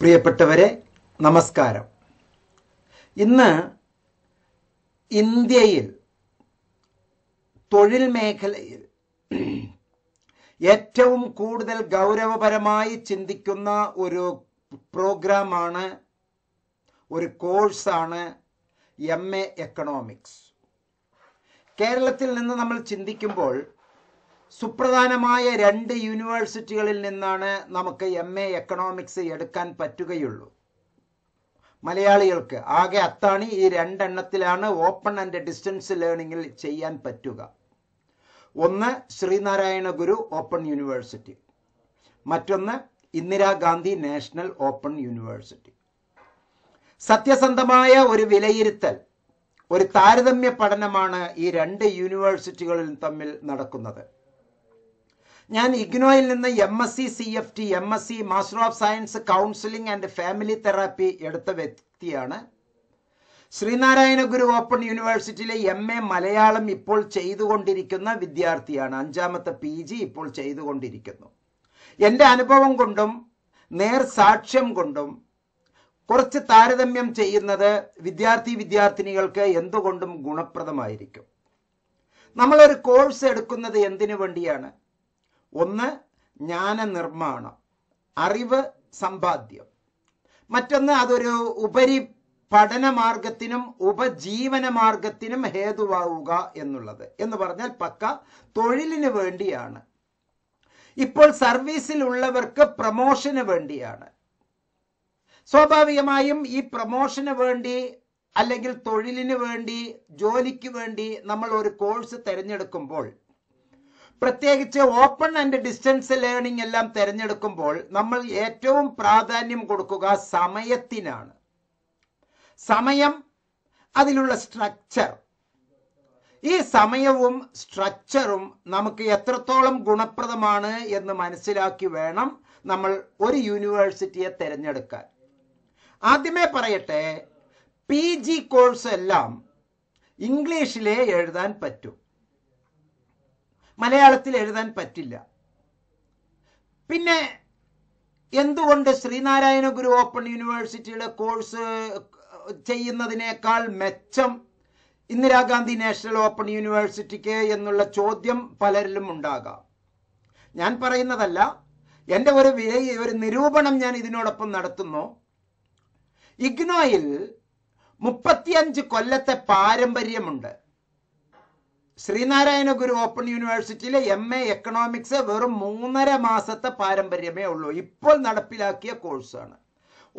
പ്രിയപ്പെട്ടവരെ നമസ്കാരം ഇന്ന് ഇന്ത്യയിൽ തൊഴിൽ മേഖലയിൽ ഏറ്റവും കൂടുതൽ ഗൗരവപരമായി ചിന്തിക്കുന്ന ഒരു പ്രോഗ്രാമാണ് ഒരു കോഴ്സാണ് എം എ എക്കണോമിക്സ് കേരളത്തിൽ നിന്ന് നമ്മൾ ചിന്തിക്കുമ്പോൾ സുപ്രധാനമായ രണ്ട് യൂണിവേഴ്സിറ്റികളിൽ നിന്നാണ് നമുക്ക് എം എ എക്കണോമിക്സ് എടുക്കാൻ പറ്റുകയുള്ളൂ മലയാളികൾക്ക് ആകെ അത്താണി ഈ രണ്ടെണ്ണത്തിലാണ് ഓപ്പൺ ആൻഡ് ഡിസ്റ്റൻസ് ലേണിംഗിൽ ചെയ്യാൻ പറ്റുക ഒന്ന് ശ്രീനാരായണ ഗുരു ഓപ്പൺ യൂണിവേഴ്സിറ്റി മറ്റൊന്ന് ഇന്ദിരാഗാന്ധി നാഷണൽ ഓപ്പൺ യൂണിവേഴ്സിറ്റി സത്യസന്ധമായ ഒരു വിലയിരുത്തൽ ഒരു താരതമ്യ പഠനമാണ് ഈ രണ്ട് യൂണിവേഴ്സിറ്റികളിൽ തമ്മിൽ നടക്കുന്നത് ഞാൻ ഇഗ്നോയിൽ നിന്ന് M S C C F T M S C master of science counselling and family therapy എടുത്ത വ്യക്തിയാണ് ശ്രീനാരായണ ഗുരു ഓപ്പൺ യൂണിവേഴ്സിറ്റിയിലെ എം എ മലയാളം ഇപ്പോൾ ചെയ്തുകൊണ്ടിരിക്കുന്ന വിദ്യാർത്ഥിയാണ് അഞ്ചാമത്തെ പി ജി ഇപ്പോൾ ചെയ്തുകൊണ്ടിരിക്കുന്നു എൻ്റെ അനുഭവം കൊണ്ടും നേർ സാക്ഷ്യം കൊണ്ടും കുറച്ച് താരതമ്യം ചെയ്യുന്നത് വിദ്യാർത്ഥി വിദ്യാർത്ഥിനികൾക്ക് എന്തുകൊണ്ടും ഗുണപ്രദമായിരിക്കും നമ്മളൊരു കോഴ്സ് എടുക്കുന്നത് എന്തിനു വേണ്ടിയാണ് ഒന്ന് നിർമ്മാണം അറിവ് സമ്പാദ്യം മറ്റൊന്ന് അതൊരു ഉപരി പഠന മാർഗത്തിനും ഉപജീവന മാർഗത്തിനും ഹേതുവാവുക എന്നുള്ളത് എന്ന് പറഞ്ഞാൽ പക്ക തൊഴിലിന് വേണ്ടിയാണ് ഇപ്പോൾ സർവീസിൽ ഉള്ളവർക്ക് പ്രമോഷന് വേണ്ടിയാണ് സ്വാഭാവികമായും ഈ പ്രമോഷന് വേണ്ടി അല്ലെങ്കിൽ തൊഴിലിന് വേണ്ടി ജോലിക്ക് വേണ്ടി നമ്മൾ ഒരു കോഴ്സ് തിരഞ്ഞെടുക്കുമ്പോൾ പ്രത്യേകിച്ച് ഓപ്പൺ ആൻഡ് ഡിസ്റ്റൻസ് ലേണിംഗ് എല്ലാം തിരഞ്ഞെടുക്കുമ്പോൾ നമ്മൾ ഏറ്റവും പ്രാധാന്യം കൊടുക്കുക സമയത്തിനാണ് സമയം അതിലുള്ള സ്ട്രക്ചർ ഈ സമയവും സ്ട്രക്ചറും നമുക്ക് എത്രത്തോളം ഗുണപ്രദമാണ് എന്ന് മനസ്സിലാക്കി വേണം നമ്മൾ ഒരു യൂണിവേഴ്സിറ്റിയെ തിരഞ്ഞെടുക്കാൻ ആദ്യമേ പറയട്ടെ പി ജി കോഴ്സ് എല്ലാം ഇംഗ്ലീഷിലേ എഴുതാൻ പറ്റും മലയാളത്തിൽ എഴുതാൻ പറ്റില്ല പിന്നെ എന്തുകൊണ്ട് ശ്രീനാരായണ ഗുരു ഓപ്പൺ യൂണിവേഴ്സിറ്റിയുടെ കോഴ്സ് ചെയ്യുന്നതിനേക്കാൾ മെച്ചം ഇന്ദിരാഗാന്ധി നാഷണൽ ഓപ്പൺ യൂണിവേഴ്സിറ്റിക്ക് എന്നുള്ള ചോദ്യം പലരിലും ഉണ്ടാകാം ഞാൻ പറയുന്നതല്ല എൻ്റെ ഒരു വിലയി ഒരു നിരൂപണം ഞാൻ ഇതിനോടൊപ്പം നടത്തുന്നു ഇഗ്നോയിൽ മുപ്പത്തിയഞ്ച് കൊല്ലത്തെ പാരമ്പര്യമുണ്ട് ശ്രീനാരായണ ഗുരു ഓപ്പൺ യൂണിവേഴ്സിറ്റിയിലെ എം എ എക്കണോമിക്സ് വെറും മൂന്നര മാസത്തെ പാരമ്പര്യമേ ഉള്ളൂ ഇപ്പോൾ നടപ്പിലാക്കിയ കോഴ്സാണ്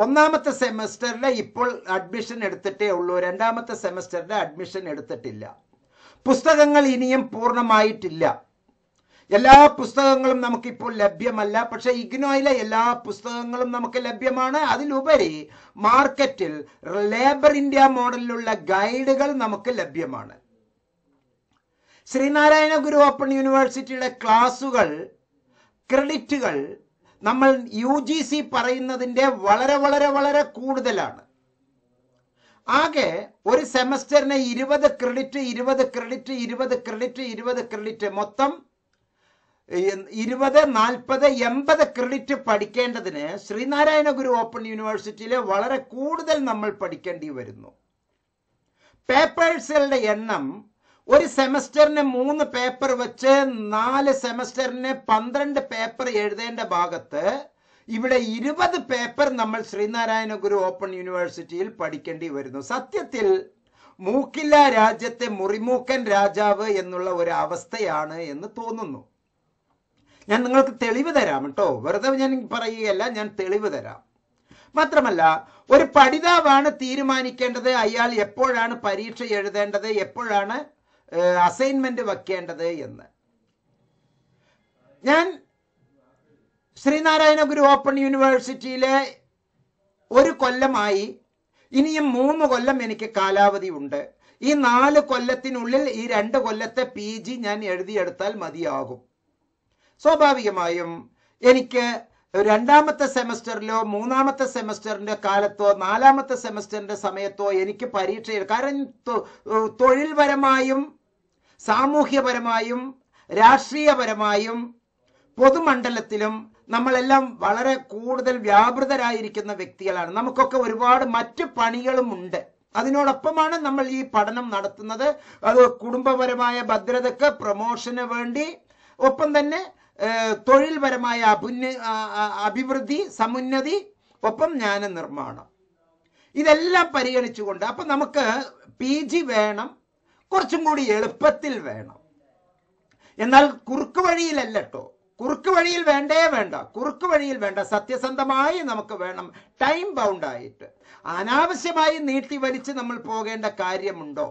ഒന്നാമത്തെ സെമസ്റ്ററിലെ ഇപ്പോൾ അഡ്മിഷൻ എടുത്തിട്ടേ ഉള്ളൂ രണ്ടാമത്തെ സെമസ്റ്ററിൽ അഡ്മിഷൻ എടുത്തിട്ടില്ല പുസ്തകങ്ങൾ ഇനിയും പൂർണ്ണമായിട്ടില്ല എല്ലാ പുസ്തകങ്ങളും നമുക്കിപ്പോൾ ലഭ്യമല്ല പക്ഷെ ഇഗ്നോയിലെ എല്ലാ പുസ്തകങ്ങളും നമുക്ക് ലഭ്യമാണ് അതിലുപരി മാർക്കറ്റിൽ ലേബർ ഇന്ത്യ മോഡലിലുള്ള ഗൈഡുകൾ നമുക്ക് ലഭ്യമാണ് ശ്രീനാരായണ ഗുരു ഓപ്പൺ യൂണിവേഴ്സിറ്റിയുടെ ക്ലാസുകൾ ക്രെഡിറ്റുകൾ നമ്മൾ യു ജി സി പറയുന്നതിൻ്റെ വളരെ വളരെ വളരെ കൂടുതലാണ് ആകെ ഒരു സെമസ്റ്ററിന് ഇരുപത് ക്രെഡിറ്റ് ഇരുപത് ക്രെഡിറ്റ് ഇരുപത് ക്രെഡിറ്റ് ഇരുപത് ക്രെഡിറ്റ് മൊത്തം ഇരുപത് നാൽപ്പത് എൺപത് ക്രെഡിറ്റ് പഠിക്കേണ്ടതിന് ശ്രീനാരായണ ഗുരു ഓപ്പൺ യൂണിവേഴ്സിറ്റിയിൽ വളരെ കൂടുതൽ നമ്മൾ പഠിക്കേണ്ടി വരുന്നു പേപ്പേഴ്സുകളുടെ എണ്ണം ഒരു സെമസ്റ്ററിന് മൂന്ന് പേപ്പർ വെച്ച് നാല് സെമസ്റ്ററിന് പന്ത്രണ്ട് പേപ്പർ എഴുതേണ്ട ഭാഗത്ത് ഇവിടെ ഇരുപത് പേപ്പർ നമ്മൾ ശ്രീനാരായണ ഗുരു ഓപ്പൺ യൂണിവേഴ്സിറ്റിയിൽ പഠിക്കേണ്ടി വരുന്നു സത്യത്തിൽ മൂക്കില്ല രാജ്യത്തെ മുറിമൂക്കൻ രാജാവ് എന്നുള്ള ഒരു അവസ്ഥയാണ് എന്ന് തോന്നുന്നു ഞാൻ നിങ്ങൾക്ക് തെളിവ് തരാം കേട്ടോ വെറുതെ ഞാൻ പറയുകയല്ല ഞാൻ തെളിവ് തരാം മാത്രമല്ല ഒരു പഠിതാവാണ് തീരുമാനിക്കേണ്ടത് അയാൾ എപ്പോഴാണ് പരീക്ഷ എഴുതേണ്ടത് എപ്പോഴാണ് അസൈൻമെന്റ് വെക്കേണ്ടത് എന്ന് ഞാൻ ശ്രീനാരായണ ഗുരു ഓപ്പൺ യൂണിവേഴ്സിറ്റിയിലെ ഒരു കൊല്ലമായി ഇനിയും മൂന്ന് കൊല്ലം എനിക്ക് കാലാവധി ഉണ്ട് ഈ നാല് കൊല്ലത്തിനുള്ളിൽ ഈ രണ്ട് കൊല്ലത്തെ പി ജി ഞാൻ എഴുതിയെടുത്താൽ മതിയാകും സ്വാഭാവികമായും എനിക്ക് രണ്ടാമത്തെ സെമസ്റ്ററിലോ മൂന്നാമത്തെ സെമസ്റ്ററിന്റെ കാലത്തോ നാലാമത്തെ സെമസ്റ്ററിന്റെ സമയത്തോ എനിക്ക് പരീക്ഷ കാരണം തൊഴിൽപരമായും സാമൂഹ്യപരമായും രാഷ്ട്രീയപരമായും പൊതുമണ്ഡലത്തിലും നമ്മളെല്ലാം വളരെ കൂടുതൽ വ്യാപൃതരായിരിക്കുന്ന വ്യക്തികളാണ് നമുക്കൊക്കെ ഒരുപാട് മറ്റ് പണികളും ഉണ്ട് അതിനോടൊപ്പമാണ് നമ്മൾ ഈ പഠനം നടത്തുന്നത് അത് കുടുംബപരമായ ഭദ്രതക്ക് പ്രമോഷന് വേണ്ടി ഒപ്പം തന്നെ തൊഴിൽപരമായ അഭുന്ന അഭിവൃദ്ധി സമുന്നതി ഒപ്പം ജ്ഞാന നിർമ്മാണം ഇതെല്ലാം പരിഗണിച്ചുകൊണ്ട് അപ്പം നമുക്ക് പി ജി വേണം കുറച്ചും കൂടി എളുപ്പത്തിൽ വേണം എന്നാൽ കുറുക്ക് വഴിയിലല്ല കേട്ടോ കുറുക്ക് വഴിയിൽ വേണ്ടേ വേണ്ട കുറുക്ക് വഴിയിൽ വേണ്ട സത്യസന്ധമായി നമുക്ക് വേണം ടൈം ബൗണ്ടായിട്ട് അനാവശ്യമായി നീട്ടി വലിച്ച് നമ്മൾ പോകേണ്ട കാര്യമുണ്ടോ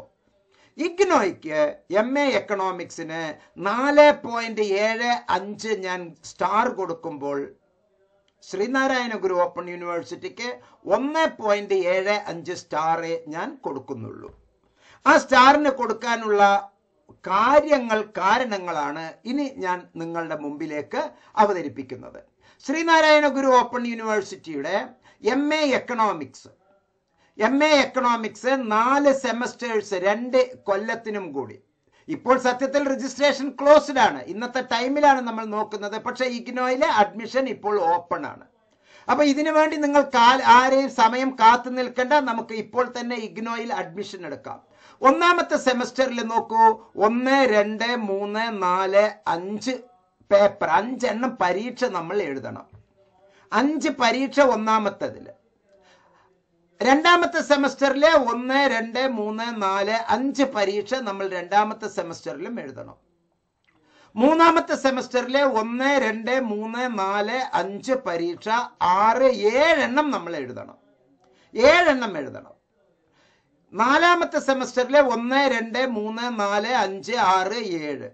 ഇഗ്നോയ്ക്ക് എം എ എക്കണോമിക്സിന് നാല് പോയിന്റ് ഏഴ് അഞ്ച് ഞാൻ സ്റ്റാർ കൊടുക്കുമ്പോൾ ശ്രീനാരായണ ഗുരു ഓപ്പൺ യൂണിവേഴ്സിറ്റിക്ക് ഒന്ന് പോയിന്റ് ഏഴ് അഞ്ച് സ്റ്റാറെ ഞാൻ കൊടുക്കുന്നുള്ളൂ ആ സ്റ്റാറിന് കൊടുക്കാനുള്ള കാര്യങ്ങൾ കാരണങ്ങളാണ് ഇനി ഞാൻ നിങ്ങളുടെ മുമ്പിലേക്ക് അവതരിപ്പിക്കുന്നത് ശ്രീനാരായണ ഗുരു ഓപ്പൺ യൂണിവേഴ്സിറ്റിയുടെ M A economics M A economics നാല് സെമസ്റ്റേഴ്സ് രണ്ട് കൊല്ലത്തിനും കൂടി ഇപ്പോൾ സത്യത്തിൽ രജിസ്ട്രേഷൻ ക്ലോസ്ഡ് ആണ് ഇന്നത്തെ ടൈമിലാണ് നമ്മൾ നോക്കുന്നത് പക്ഷേ ഇഗ്നോയിലെ അഡ്മിഷൻ ഇപ്പോൾ ഓപ്പൺ ആണ് അപ്പൊ ഇതിനു വേണ്ടി നിങ്ങൾ ആരെയും സമയം കാത്തു നിൽക്കേണ്ട നമുക്ക് ഇപ്പോൾ തന്നെ ഇഗ്നോയിൽ അഡ്മിഷൻ എടുക്കാം ഒന്നാമത്തെ സെമസ്റ്ററിൽ നോക്കൂ ഒന്ന് രണ്ട് മൂന്ന് നാല് അഞ്ച് പേപ്പർ അഞ്ചെണ്ണം പരീക്ഷ നമ്മൾ എഴുതണം അഞ്ച് പരീക്ഷ ഒന്നാമത്തതില് രണ്ടാമത്തെ സെമസ്റ്ററിലെ ഒന്ന് രണ്ട് മൂന്ന് നാല് അഞ്ച് പരീക്ഷ നമ്മൾ രണ്ടാമത്തെ സെമസ്റ്ററിലും എഴുതണം മൂന്നാമത്തെ സെമസ്റ്ററിലെ ഒന്ന് രണ്ട് മൂന്ന് നാല് അഞ്ച് പരീക്ഷ ആറ് ഏഴെണ്ണം നമ്മൾ എഴുതണം ഏഴെണ്ണം എഴുതണം നാലാമത്തെ സെമസ്റ്ററിലെ ഒന്ന് രണ്ട് മൂന്ന് നാല് അഞ്ച് ആറ് ഏഴ്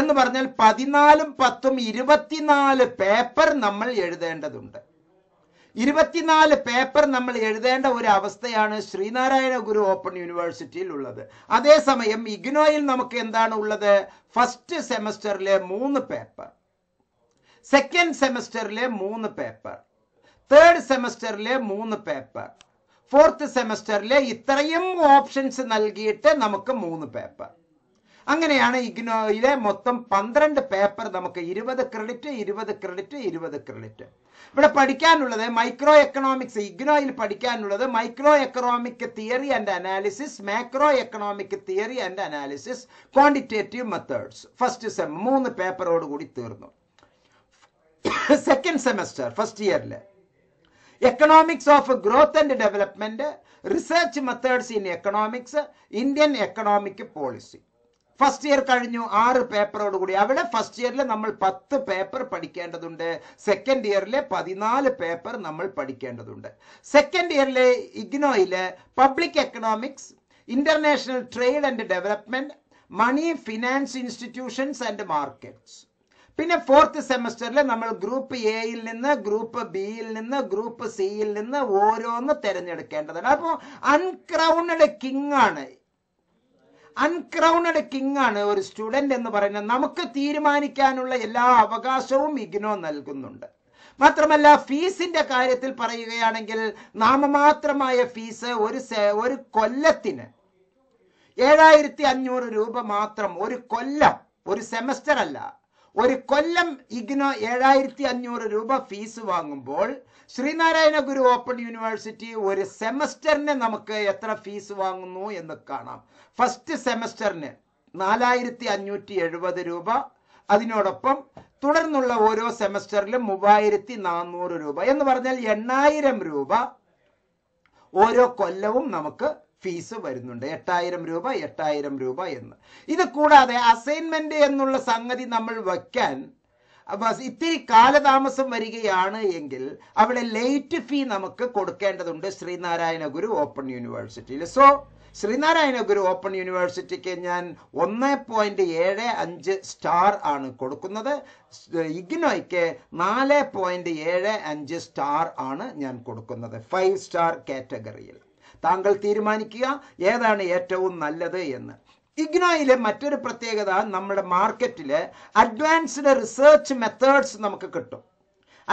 എന്ന് പറഞ്ഞാൽ പതിനാലും പത്തും ഇരുപത്തിനാല് പേപ്പർ നമ്മൾ എഴുതേണ്ടതുണ്ട് ഇരുപത്തിനാല് പേപ്പർ നമ്മൾ എഴുതേണ്ട ഒരു അവസ്ഥയാണ് ശ്രീനാരായണ ഗുരു ഓപ്പൺ യൂണിവേഴ്സിറ്റിയിൽ ഉള്ളത് അതേസമയം ഇഗ്നോയിൽ നമുക്ക് എന്താണ് ഉള്ളത് ഫസ്റ്റ് സെമസ്റ്ററിലെ മൂന്ന് പേപ്പർ സെക്കൻഡ് സെമസ്റ്ററിലെ മൂന്ന് പേപ്പർ തേർഡ് സെമസ്റ്ററിലെ മൂന്ന് പേപ്പർ ഫോർത്ത് സെമസ്റ്ററിലെ ഇത്രയും ഓപ്ഷൻസ് നൽകിയിട്ട് നമുക്ക് മൂന്ന് പേപ്പർ അങ്ങനെയാണ് ഇഗ്നോയിലെ മൊത്തം പന്ത്രണ്ട് പേപ്പർ നമുക്ക് ഇരുപത് ക്രെഡിറ്റ് ഇരുപത് ക്രെഡിറ്റ് ഇരുപത് ക്രെഡിറ്റ് ഇവിടെ പഠിക്കാനുള്ളത് മൈക്രോ എക്കണോമിക്സ് ഇഗ്നോയിൽ പഠിക്കാനുള്ളത് micro economic theory and analysis macro economic theory and analysis quantitative methods first sem മൂന്ന് പേപ്പറോട് കൂടി തീർന്നു സെക്കൻഡ് സെമസ്റ്റർ ഫസ്റ്റ് ഇയറിൽ economics of growth and development research methods in economics Indian economic policy first year കഴിഞ്ഞു ആറ് പേപ്പറോട് കൂടി അവിടെ first ഇയറിൽ നമ്മൾ പത്ത് പേപ്പർ പഠിക്കേണ്ടതുണ്ട് സെക്കൻഡ് ഇയറിലെ പതിനാല് പേപ്പർ നമ്മൾ പഠിക്കേണ്ടതുണ്ട് സെക്കൻഡ് ഇയറിലെ ഇഗ്നോയിൽ public economics international trade and development money finance institutions and markets പിന്നെ ഫോർത്ത് സെമസ്റ്ററിൽ നമ്മൾ ഗ്രൂപ്പ് എയിൽ നിന്ന് ഗ്രൂപ്പ് ബിയിൽ നിന്ന് ഗ്രൂപ്പ് സിയിൽ നിന്ന് ഓരോന്ന് തിരഞ്ഞെടുക്കേണ്ടതാണ് അപ്പോൾ അൺക്രൗണ്ട് കിങ് ആണ് അൺക്രൗണഡ് കിങ് ആണ് ഒരു സ്റ്റുഡൻ്റ് എന്ന് പറയുന്നത് നമുക്ക് തീരുമാനിക്കാനുള്ള എല്ലാ അവകാശവും ഇഗ്നോ നൽകുന്നുണ്ട് മാത്രമല്ല ഫീസിന്റെ കാര്യത്തിൽ പറയുകയാണെങ്കിൽ നാമമാത്രമായ ഫീസ് ഒരു ഒരു കൊല്ലത്തിന് ഏഴായിരത്തി അഞ്ഞൂറ് രൂപ മാത്രം ഒരു കൊല്ലം ഒരു സെമസ്റ്റർ അല്ല ഒരു കൊല്ലം ഇഗ്നോ ഏഴായിരത്തി അഞ്ഞൂറ് രൂപ ഫീസ് വാങ്ങുമ്പോൾ ശ്രീനാരായണ ഗുരു ഓപ്പൺ യൂണിവേഴ്സിറ്റി ഒരു സെമസ്റ്ററിന് നമുക്ക് എത്ര ഫീസ് വാങ്ങുന്നു എന്ന് കാണാം ഫസ്റ്റ് സെമസ്റ്ററിന് നാലായിരത്തി അഞ്ഞൂറ്റി എഴുപത് രൂപ അതിനോടൊപ്പം തുടർന്നുള്ള ഓരോ സെമസ്റ്ററിലും മൂവായിരത്തി നാനൂറ് രൂപ എന്ന് പറഞ്ഞാൽ എണ്ണായിരം രൂപ ഓരോ കൊല്ലവും നമുക്ക് ഫീസ് വരുന്നുണ്ട് എട്ടായിരം രൂപ എട്ടായിരം രൂപ എന്ന് ഇത് കൂടാതെ അസൈൻമെന്റ് എന്നുള്ള സംഗതി നമ്മൾ വയ്ക്കാൻ അബ്ബാസ് ഇത്തിരി കാലതാമസം വരികയാണ് എങ്കിൽ അവിടെ ലേറ്റ് ഫീ നമുക്ക് കൊടുക്കേണ്ടതുണ്ട് ശ്രീനാരായണ ഗുരു ഓപ്പൺ യൂണിവേഴ്സിറ്റിയിൽ സോ ശ്രീനാരായണ ഗുരു ഓപ്പൺ യൂണിവേഴ്സിറ്റിക്ക് ഞാൻ ഒന്ന് പോയിന്റ് ഏഴ് അഞ്ച് സ്റ്റാർ ആണ് കൊടുക്കുന്നത് ഇഗ്നോയ്ക്ക് നാല് പോയിന്റ് ഏഴ് അഞ്ച് സ്റ്റാർ ആണ് ഞാൻ കൊടുക്കുന്നത് ഫൈവ് സ്റ്റാർ കാറ്റഗറിയിൽ താങ്കൾ തീരുമാനിക്കുക ഏതാണ് ഏറ്റവും നല്ലത് എന്ന് ഇഗ്നോയിലെ മറ്റൊരു പ്രത്യേകത നമ്മുടെ മാർക്കറ്റിൽ അഡ്വാൻസ്ഡ് റിസർച്ച് മെത്തേഡ്സ് നമുക്ക് കിട്ടും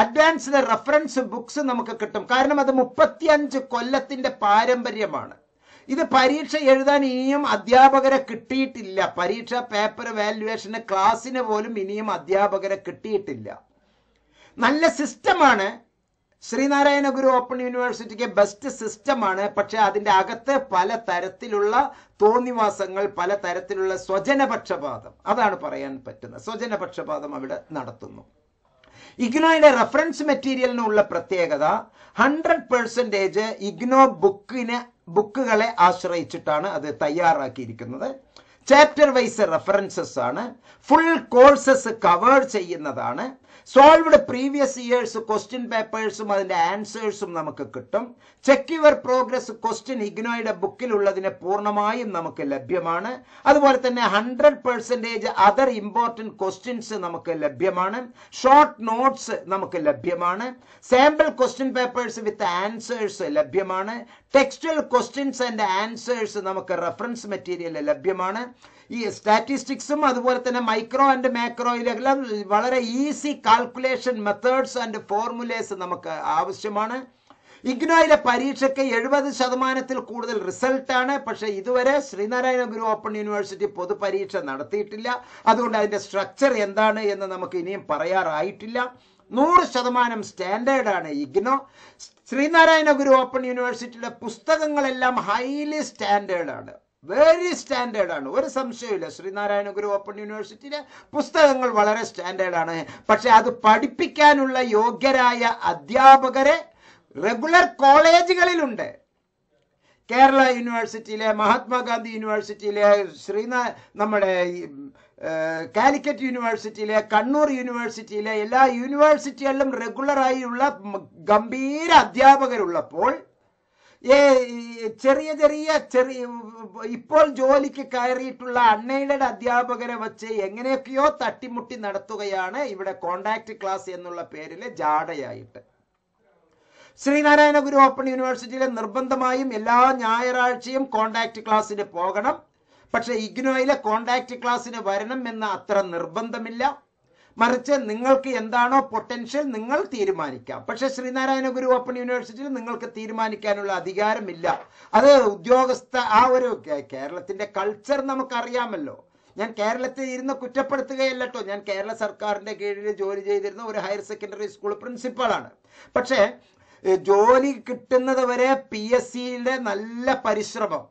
അഡ്വാൻസ്ഡ് റെഫറൻസ് ബുക്സ് നമുക്ക് കിട്ടും കാരണം അത് മുപ്പത്തിയഞ്ച് കൊല്ലത്തിന്റെ പാരമ്പര്യമാണ് ഇത് പരീക്ഷ എഴുതാൻ ഇനിയും അധ്യാപകരെ കിട്ടിയിട്ടില്ല പരീക്ഷ പേപ്പർ വാല്യുവേഷന് ക്ലാസ്സിന് പോലും ഇനിയും അധ്യാപകരെ കിട്ടിയിട്ടില്ല നല്ല സിസ്റ്റമാണ് ശ്രീനാരായണ ഗുരു ഓപ്പൺ യൂണിവേഴ്സിറ്റിക്ക് ബെസ്റ്റ് സിസ്റ്റമാണ് പക്ഷെ അതിൻ്റെ അകത്ത് പല തരത്തിലുള്ള തോന്നിവാസങ്ങൾ പല തരത്തിലുള്ള സ്വജനപക്ഷപാതം അതാണ് പറയാൻ പറ്റുന്നത് സ്വജനപക്ഷപാതം അവിടെ നടത്തുന്നു ഇഗ്നോയുടെ റെഫറൻസ് മെറ്റീരിയലിനുള്ള പ്രത്യേകത ഹൺഡ്രഡ് പെർസെൻറ്റേജ് ഇഗ്നോ ബുക്കിനെ ബുക്കുകളെ ആശ്രയിച്ചിട്ടാണ് അത് തയ്യാറാക്കിയിരിക്കുന്നത് ചാപ്റ്റർ വൈസ് റെഫറൻസസ് ആണ് ഫുൾ കോഴ്സസ് കവർ ചെയ്യുന്നതാണ് സോൾവ്ഡ് പ്രീവിയസ് ഇയേഴ്സ് ക്വസ്റ്റ്യൻ പേപ്പേഴ്സും അതിന്റെ ആൻസേഴ്സും നമുക്ക് കിട്ടും ചെക്ക് യുവർ പ്രോഗ്രസ് ക്വസ്റ്റ്യൻ ഇഗ്നോയുടെ ബുക്കിലുള്ളതിനെ പൂർണ്ണമായും നമുക്ക് ലഭ്യമാണ് അതുപോലെ തന്നെ hundred percentage other important questions നമുക്ക് ലഭ്യമാണ് ഷോർട്ട് നോട്ട്സ് നമുക്ക് ലഭ്യമാണ് sample question papers with answers ലഭ്യമാണ് ടെക്സ്റ്റൽ ക്വസ്റ്റ്യൻസ് ആൻഡ് ആൻസേഴ്സ് നമുക്ക് റെഫറൻസ് മെറ്റീരിയൽ ലഭ്യമാണ് ഈ സ്റ്റാറ്റിസ്റ്റിക്സും അതുപോലെ തന്നെ മൈക്രോ ആൻഡ് മാക്രോയിലെല്ലാം വളരെ easy calculation methods and formulas നമുക്ക് ആവശ്യമാണ് ഇഗ്നോയിലെ പരീക്ഷയ്ക്ക് എഴുപത് ശതമാനത്തിൽ കൂടുതൽ റിസൾട്ടാണ് പക്ഷെ ഇതുവരെ ശ്രീനാരായണ ഗുരു ഓപ്പൺ യൂണിവേഴ്സിറ്റി പൊതുപരീക്ഷ നടത്തിയിട്ടില്ല അതുകൊണ്ട് അതിൻ്റെ സ്ട്രക്ചർ എന്താണ് എന്ന് നമുക്ക് ഇനിയും പറയാറായിട്ടില്ല നൂറ് ശതമാനം സ്റ്റാൻഡേർഡാണ് ഇഗ്നോ ശ്രീനാരായണ ഗുരു ഓപ്പൺ യൂണിവേഴ്സിറ്റിയുടെ പുസ്തകങ്ങളെല്ലാം ഹൈലി സ്റ്റാൻഡേർഡാണ് വെരി സ്റ്റാൻഡേർഡാണ് ഒരു സംശയമില്ല ശ്രീനാരായണ ഗുരു ഓപ്പൺ യൂണിവേഴ്സിറ്റിയിലെ പുസ്തകങ്ങൾ വളരെ സ്റ്റാൻഡേർഡാണ് പക്ഷെ അത് പഠിപ്പിക്കാനുള്ള യോഗ്യരായ അധ്യാപകരെ റെഗുലർ കോളേജുകളിലുണ്ട് കേരള യൂണിവേഴ്സിറ്റിയിലെ മഹാത്മാഗാന്ധി യൂണിവേഴ്സിറ്റിയിലെ ശ്രീനാ നമ്മുടെ കാലിക്കറ്റ് യൂണിവേഴ്സിറ്റിയിലെ കണ്ണൂർ യൂണിവേഴ്സിറ്റിയിലെ എല്ലാ യൂണിവേഴ്സിറ്റികളിലും ഉള്ള ഗംഭീര അധ്യാപകരുള്ളപ്പോൾ ചെറിയ ചെറിയ ചെറിയ ഇപ്പോൾ ജോലിക്ക് കയറിയിട്ടുള്ള അൺഎയ്ഡഡ് അധ്യാപകരെ വച്ച് എങ്ങനെയൊക്കെയോ തട്ടിമുട്ടി നടത്തുകയാണ് ഇവിടെ കോണ്ടാക്ട് ക്ലാസ് എന്നുള്ള പേരിൽ ജാടയായിട്ട് ശ്രീനാരായണ ഗുരു ഓപ്പൺ യൂണിവേഴ്സിറ്റിയിലെ നിർബന്ധമായും എല്ലാ ഞായറാഴ്ചയും കോണ്ടാക്ട് ക്ലാസ്സിന് പോകണം പക്ഷേ ഇഗ്നോയിലെ കോണ്ടാക്ട് ക്ലാസ്സിന് വരണം എന്ന അത്ര നിർബന്ധമില്ല മറിച്ച് നിങ്ങൾക്ക് എന്താണോ പൊട്ടൻഷ്യൽ നിങ്ങൾ തീരുമാനിക്കാം പക്ഷെ ശ്രീനാരായണ ഗുരു ഓപ്പൺ യൂണിവേഴ്സിറ്റിയിൽ നിങ്ങൾക്ക് തീരുമാനിക്കാനുള്ള അധികാരമില്ല അത് ഉദ്യോഗസ്ഥ ആ ഒരു കേരളത്തിന്റെ കൾച്ചർ നമുക്കറിയാമല്ലോ ഞാൻ കേരളത്തിൽ ഇരുന്ന് കുറ്റപ്പെടുത്തുകയല്ല കേട്ടോ ഞാൻ കേരള സർക്കാരിന്റെ കീഴിൽ ജോലി ചെയ്തിരുന്ന ഒരു ഹയർ സെക്കൻഡറി സ്കൂൾ പ്രിൻസിപ്പളാണ് പക്ഷേ ജോലി കിട്ടുന്നത് വരെ പി എസ് സിയിലെ നല്ല പരിശ്രമം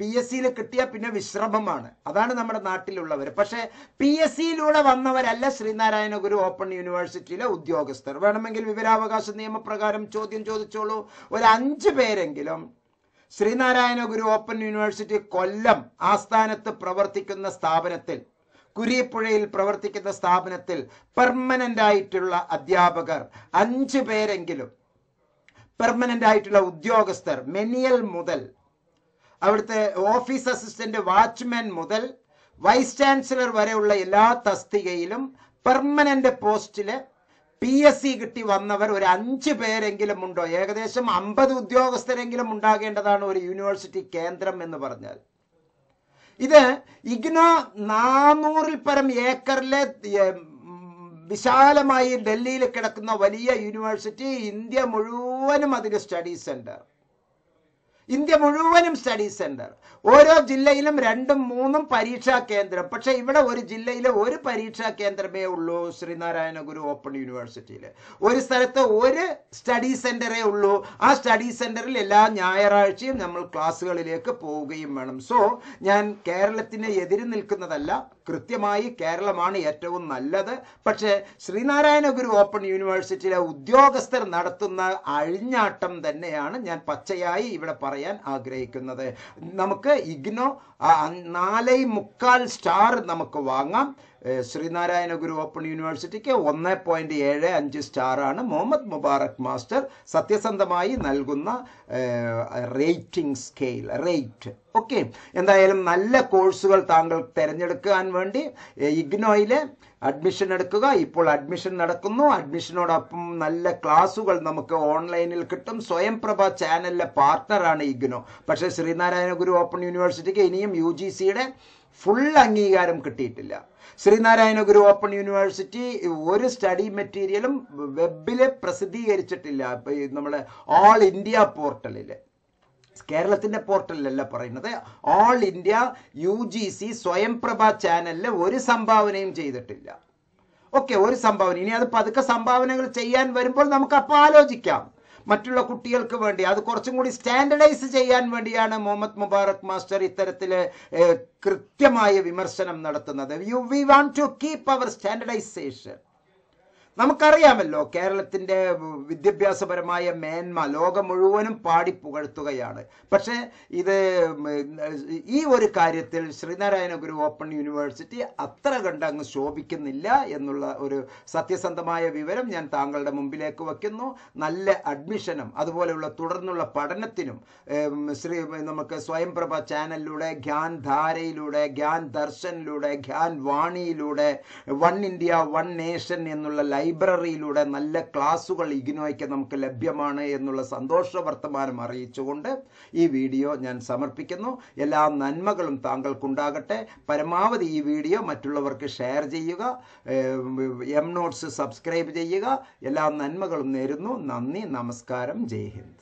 പി എസ് സിയിൽ കിട്ടിയ പിന്നെ വിശ്രമമാണ് അതാണ് നമ്മുടെ നാട്ടിലുള്ളവർ പക്ഷേ പി എസ് സിയിലൂടെ വന്നവരല്ല ശ്രീനാരായണ ഗുരു ഓപ്പൺ യൂണിവേഴ്സിറ്റിയിലെ ഉദ്യോഗസ്ഥർ വേണമെങ്കിൽ വിവരാവകാശ നിയമപ്രകാരം ചോദ്യം ചോദിച്ചോളൂ ഒരു അഞ്ച് പേരെങ്കിലും ശ്രീനാരായണ ഗുരു ഓപ്പൺ യൂണിവേഴ്സിറ്റി കൊല്ലം ആസ്ഥാനത്ത് പ്രവർത്തിക്കുന്ന സ്ഥാപനത്തിൽ കുരിയപ്പുഴയിൽ പ്രവർത്തിക്കുന്ന സ്ഥാപനത്തിൽ പെർമനന്റ് ആയിട്ടുള്ള അധ്യാപകർ അഞ്ച് പേരെങ്കിലും പെർമനന്റ് ആയിട്ടുള്ള ഉദ്യോഗസ്ഥർ മെനിയൽ മുതൽ അവിടുത്തെ ഓഫീസ് അസിസ്റ്റന്റ് വാച്ച്മാൻ മുതൽ വൈസ് ചാൻസലർ വരെയുള്ള എല്ലാ തസ്തികയിലും പെർമനന്റ് പോസ്റ്റില് പി എസ് സി കിട്ടി വന്നവർ ഒരു അഞ്ച് പേരെങ്കിലും ഉണ്ടോ ഏകദേശം അമ്പത് ഉദ്യോഗസ്ഥരെങ്കിലും ഉണ്ടാകേണ്ടതാണ് ഒരു യൂണിവേഴ്സിറ്റി കേന്ദ്രം എന്ന് പറഞ്ഞാൽ ഇത് ഇഗ്നോ നാനൂറിൽ പരം ഏക്കറിലെ വിശാലമായി ഡൽഹിയിൽ കിടക്കുന്ന വലിയ യൂണിവേഴ്സിറ്റി ഇന്ത്യ മുഴുവനും അതിന് സ്റ്റഡി സെന്റർ ഇന്ത്യ മുഴുവനും സ്റ്റഡി സെന്റർ ഓരോ ജില്ലയിലും രണ്ടും മൂന്നും പരീക്ഷാ കേന്ദ്രം പക്ഷേ ഇവിടെ ഒരു ജില്ലയിലെ ഒരു പരീക്ഷാ കേന്ദ്രമേ ഉള്ളൂ ശ്രീനാരായണ ഗുരു ഓപ്പൺ യൂണിവേഴ്സിറ്റിയിൽ ഒരു സ്ഥലത്ത് ഒരു സ്റ്റഡി സെന്ററേ ഉള്ളൂ ആ സ്റ്റഡി സെന്ററിൽ എല്ലാ ഞായറാഴ്ചയും നമ്മൾ ക്ലാസ്സുകളിലേക്ക് പോവുകയും വേണം സോ ഞാൻ കേരളത്തിന് എതിര് നിൽക്കുന്നതല്ല കൃത്യമായി കേരളമാണ് ഏറ്റവും നല്ലത് പക്ഷേ ശ്രീനാരായണ ഗുരു ഓപ്പൺ യൂണിവേഴ്സിറ്റിയിലെ ഉദ്യോഗസ്ഥർ നടത്തുന്ന അഴിഞ്ഞാട്ടം തന്നെയാണ് ഞാൻ പച്ചയായി ഇവിടെ പറയാൻ ആഗ്രഹിക്കുന്നത് നമുക്ക് ഇഗ്നോ നാലേ മുക്കാൽ സ്റ്റാർ നമുക്ക് വാങ്ങാം ശ്രീനാരായണ ഗുരു ഓപ്പൺ യൂണിവേഴ്സിറ്റിക്ക് ഒന്ന് പോയിന്റ് ഏഴ് അഞ്ച് സ്റ്റാറാണ് മുഹമ്മദ് മുബാറക് മാസ്റ്റർ സത്യസന്ധമായി നൽകുന്ന റേറ്റിംഗ് സ്കെയിൽ റേറ്റ് ഓക്കെ എന്തായാലും നല്ല കോഴ്സുകൾ താങ്കൾ തിരഞ്ഞെടുക്കാൻ വേണ്ടി ഇഗ്നോയിലെ അഡ്മിഷൻ എടുക്കുക ഇപ്പോൾ അഡ്മിഷൻ നടക്കുന്നു അഡ്മിഷനോടൊപ്പം നല്ല ക്ലാസുകൾ നമുക്ക് ഓൺലൈനിൽ കിട്ടും സ്വയംപ്രഭ ചാനലിലെ പാർട്ണറാണ് ഇഗ്നോ പക്ഷേ ശ്രീനാരായണ ഗുരു ഓപ്പൺ യൂണിവേഴ്സിറ്റിക്ക് ഇനിയും യു ജി സിയുടെ ഫുൾ അംഗീകാരം കിട്ടിയിട്ടില്ല ശ്രീനാരായണ ഗുരു ഓപ്പൺ യൂണിവേഴ്സിറ്റി ഒരു സ്റ്റഡി മെറ്റീരിയലും വെബിൽ പ്രസിദ്ധീകരിച്ചിട്ടില്ല നമ്മുടെ ഓൾ ഇന്ത്യ പോർട്ടലിൽ കേരളത്തിൻ്റെ പോർട്ടലിലല്ല പറയുന്നത് all India U G C Swayamprabha ചാനലിൽ ഒരു സംഭാവനയും ചെയ്തിട്ടില്ല ഓക്കെ ഒരു സംഭാവന ഇനി അത് പതുക്കെ സംഭാവനകൾ ചെയ്യാൻ വരുമ്പോൾ നമുക്ക് അപ്പോൾ ആലോചിക്കാം മറ്റുള്ള കുട്ടികൾക്ക് വേണ്ടി അത് കുറച്ചും കൂടി സ്റ്റാൻഡർഡൈസ് ചെയ്യാൻ വേണ്ടിയാണ് മുഹമ്മദ് മുബാറക് മാസ്റ്റർ ഇത്തരത്തിൽ കൃത്യമായ വിമർശനം നടത്തുന്നത് you we want to keep our standardisation നമുക്കറിയാമല്ലോ കേരളത്തിൻ്റെ വിദ്യാഭ്യാസപരമായ മേന്മ ലോകം മുഴുവനും പാടി പുകഴ്ത്തുകയാണ് പക്ഷേ ഇത് ഈ ഒരു കാര്യത്തിൽ ശ്രീനാരായണ ഗുരു ഓപ്പൺ യൂണിവേഴ്സിറ്റി അത്ര കണ്ട് അങ്ങ് ശോഭിക്കുന്നില്ല എന്നുള്ള ഒരു സത്യസന്ധമായ വിവരം ഞാൻ താങ്കളുടെ മുമ്പിലേക്ക് വയ്ക്കുന്നു നല്ല അഡ്മിഷനും അതുപോലെയുള്ള തുടർന്നുള്ള പഠനത്തിനും ശ്രീ നമുക്ക് സ്വയംപ്രഭ ചാനലിലൂടെ ഗ്യാൻ ധാരയിലൂടെ ഗ്യാൻ ദർശനിലൂടെ ഗ്യാൻ വാണിയിലൂടെ വൺ ഇന്ത്യ വൺ നേഷൻ എന്നുള്ള ലൈബ്രറിയിലൂടെ നല്ല ക്ലാസ്സുകൾ ഇഗ്നോയ്ക്ക് നമുക്ക് ലഭ്യമാണ് എന്നുള്ള സന്തോഷ വർത്തമാനം അറിയിച്ചുകൊണ്ട് ഈ വീഡിയോ ഞാൻ സമർപ്പിക്കുന്നു എല്ലാ നന്മകളും താങ്കൾക്കുണ്ടാകട്ടെ പരമാവധി ഈ വീഡിയോ മറ്റുള്ളവർക്ക് ഷെയർ ചെയ്യുക എം നോട്ട്സ് സബ്സ്ക്രൈബ് ചെയ്യുക എല്ലാ നന്മകളും നേരുന്നു നന്ദി നമസ്കാരം ജയ് ഹിന്ദ്